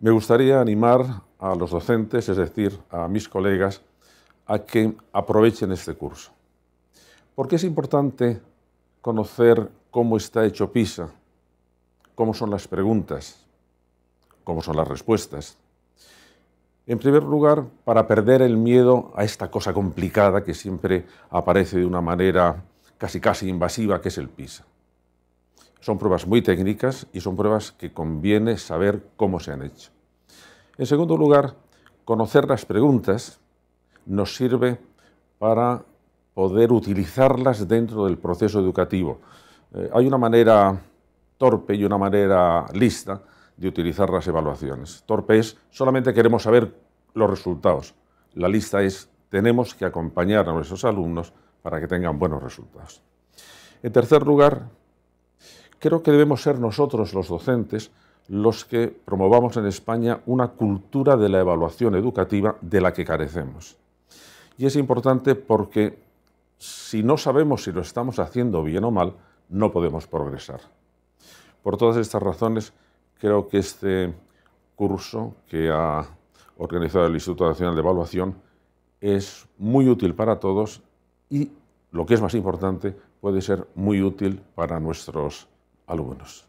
Me gustaría animar a los docentes, es decir, a mis colegas, a que aprovechen este curso. Porque es importante conocer cómo está hecho PISA, cómo son las preguntas, cómo son las respuestas. En primer lugar, para perder el miedo a esta cosa complicada que siempre aparece de una manera casi casi invasiva, que es el PISA. Son pruebas muy técnicas y son pruebas que conviene saber cómo se han hecho. En segundo lugar, conocer las preguntas nos sirve para poder utilizarlas dentro del proceso educativo. Eh, hay una manera torpe y una manera lista de utilizar las evaluaciones. Torpe es solamente queremos saber los resultados. La lista es tenemos que acompañar a nuestros alumnos para que tengan buenos resultados. En tercer lugar, creo que debemos ser nosotros los docentes los que promovamos en España una cultura de la evaluación educativa de la que carecemos. Y es importante porque si no sabemos si lo estamos haciendo bien o mal, no podemos progresar. Por todas estas razones, creo que este curso que ha organizado el Instituto Nacional de Evaluación es muy útil para todos y, lo que es más importante, puede ser muy útil para nuestros alumnos.